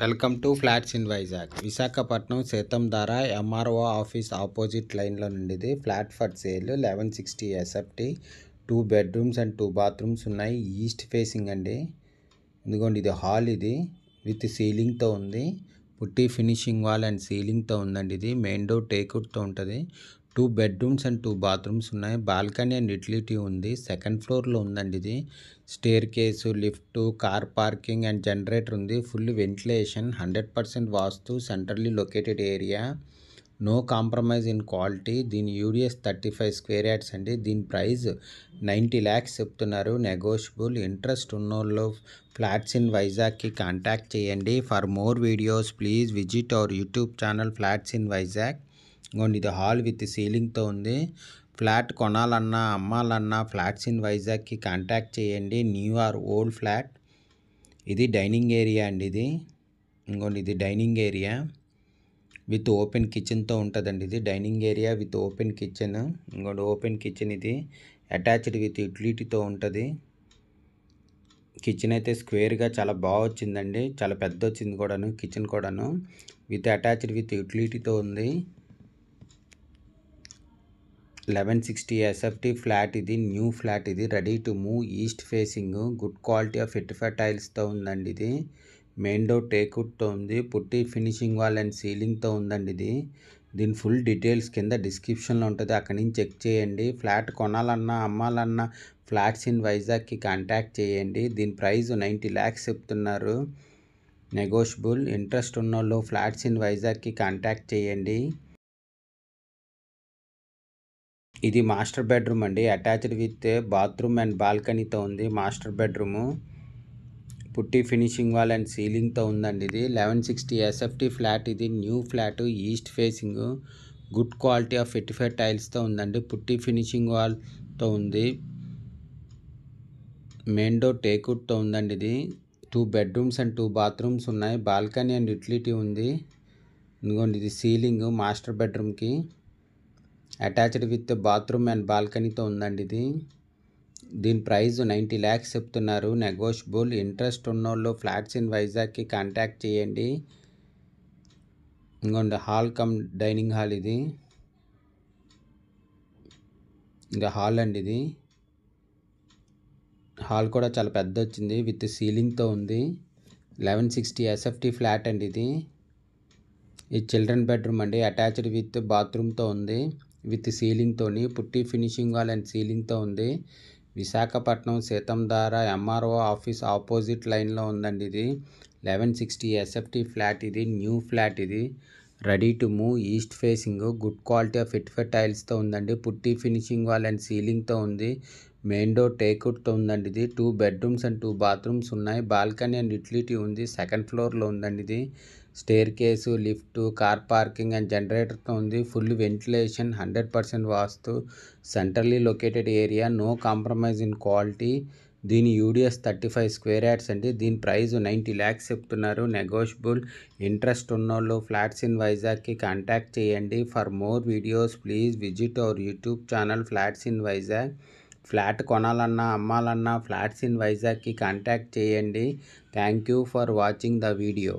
welcome to flats in Vizag Visakhapatnam ధార MRO office opposite లైన్లో నుండిది flat for sale eleven sixty SFT two bedrooms and two bathrooms ఉన్నాయి east facing అండి ఎందుకంటే ఇది హాల్ ఇది విత్ సీలింగ్తో ఉంది పుట్టి ఫినిషింగ్ వాల్ అండ్ సీలింగ్తో ఉందండి ఇది మెయిన్ డోర్ టేక్అవుట్తో ఉంటుంది two bedrooms and two bathrooms ఉన్నాయి బాల్కనీ అండ్ యుటిలిటీ ఉంది సెకండ్ ఫ్లోర్లో ఉందండి ఇది staircase lift car parking and generator ఉంది full ventilation hundred percent vastu centrally located area no compromise in quality దీని UDS thirty five square yards అండి దీని price ninety lakhs చెప్తున్నారు నెగోషియబుల్ ఇంట్రెస్ట్ ఉన్నోళ్ళు ఫ్లాట్స్ ఇన్ వైజాగ్కి కాంటాక్ట్ చేయండి for more videos please visit our YouTube channel flats in Vizag ఇంకోండి ఇది hall with సీలింగ్తో ఉంది ఫ్లాట్ కొనాలన్నా అమ్మాలన్నా ఫ్లాట్స్ ఇన్ వైజాగ్కి కాంటాక్ట్ చేయండి న్యూ ఆర్ ఓల్డ్ ఫ్లాట్ ఇది డైనింగ్ ఏరియా అండి ఇది ఇంకోండి ఇది డైనింగ్ ఏరియా విత్ ఓపెన్ కిచెన్తో ఉంటుందండి ఇది dining area with open kitchen ఇంకోండి ఓపెన్ కిచెన్ ఇది అటాచ్డ్ విత్ యూటిలిటీతో ఉంటుంది కిచెన్ అయితే స్క్వేర్గా చాలా బాగా వచ్చిందండి చాలా పెద్ద వచ్చింది కూడాను కిచెన్ కూడాను విత్ అటాచ్డ్ విత్ యూటిలిటీతో ఉంది లెవెన్ సిక్స్టీ ఎస్ఎఫ్టీ ఫ్లాట్ ఇది న్యూ ఫ్లాట్ ఇది ready to move east facing good quality of ఇటుఫా టైల్స్తో ఉందండి ఇది మెయిన్ డోర్ టేకుట్తో ఉంది పుట్టి ఫినిషింగ్ వాల్ అండ్ సీలింగ్తో ఉందండి ఇది దీని ఫుల్ డీటెయిల్స్ కింద డిస్క్రిప్షన్లో ఉంటుంది అక్కడి నుంచి చెక్ చేయండి ఫ్లాట్ కొనాలన్నా అమ్మాలన్నా ఫ్లాట్స్ ఇన్ వైజాగ్కి కాంటాక్ట్ చేయండి దీని ప్రైస్ నైంటీ ల్యాక్స్ చెప్తున్నారు నెగోషియబుల్ ఇంట్రెస్ట్ ఉన్న వాళ్ళు ఫ్లాట్స్ ఇన్ వైజాగ్కి కాంటాక్ట్ చేయండి ఇది మాస్టర్ బెడ్రూమ్ అండి అటాచ్డ్ విత్ బాత్రూమ్ అండ్ బాల్కనీతో ఉంది master bedroom putty finishing wall and సీలింగ్తో ఉందండి ఇది లెవెన్ సిక్స్టీ ఎస్ఎఫ్టీ ఫ్లాట్ ఇది new flat east facing good quality of vitrified టైల్స్తో ఉందండి పుట్టి ఫినిషింగ్ వాల్తో ఉంది మెయిన్ డోర్ టేక్వుడ్తో ఉందండి ఇది two bedrooms and two bathrooms ఉన్నాయి బాల్కనీ అండ్ యుటిలిటీ ఉంది ఇదిగోండి ఇది సీలింగ్ మాస్టర్ బెడ్రూమ్కి అటాచ్డ్ విత్ బాత్రూమ్ అండ్ బాల్కనీతో ఉందండి ఇది దీని ప్రైస్ నైంటీ ల్యాక్స్ చెప్తున్నారు నెగోషియబుల్ ఇంట్రెస్ట్ ఉన్నోళ్ళు ఫ్లాట్స్ ఇన్ వైజాగ్కి కాంటాక్ట్ చేయండి ఇంకొండ హాల్ కమ్ డైనింగ్ హాల్ ఇది ఇంకా హాల్ అండి ఇది హాల్ కూడా చాలా పెద్ద వచ్చింది విత్ సీలింగ్తో ఉంది లెవెన్ సిక్స్టీ ఎస్ఎఫ్టీ ఫ్లాట్ అండి ఇది ఇది చిల్డ్రన్ బెడ్రూమ్ అండి అటాచ్డ్ విత్ బాత్రూమ్తో ఉంది విత్ తోని పుట్టి ఫినిషింగ్ వాల్ అండ్ సీలింగ్తో ఉంది Visakhapatnam Seethammadhara MRO office opposite లైన్లో ఉందండి ఇది లెవెన్ సిక్స్టీ ఎస్ఎఫ్టీ ఫ్లాట్ ఇది న్యూ ఫ్లాట్ ఇది ready to move east facing good quality of ఇట్ఫెట్ టైల్స్తో ఉందండి పుట్టి ఫినిషింగ్ వాల్ అండ్ సీలింగ్తో ఉంది మెయిన్ డోర్ టేక్అవుట్తో ఉందండి ఇది two bedrooms and two bathrooms ఉన్నాయి బాల్కనీ అండ్ యుటిలిటీ ఉంది సెకండ్ ఫ్లోర్లో ఉందండి ఇది staircase lift car parking and జనరేటర్తో ఉంది full ventilation hundred percent vastu centrally located area no compromise in quality దీని UDS thirty five square yards అండి దీని ప్రైస్ నైంటీ ల్యాక్స్ చెప్తున్నారు నెగోషియబుల్ ఇంట్రెస్ట్ ఉన్నోళ్ళు ఫ్లాట్స్ ఇన్ వైజాగ్కి కాంటాక్ట్ చేయండి for more videos please visit our YouTube channel flats in Vizag flat కొనాలన్నా అమ్మాలన్నా flats in వైజాగ్కి కాంటాక్ట్ చేయండి thank you for watching the video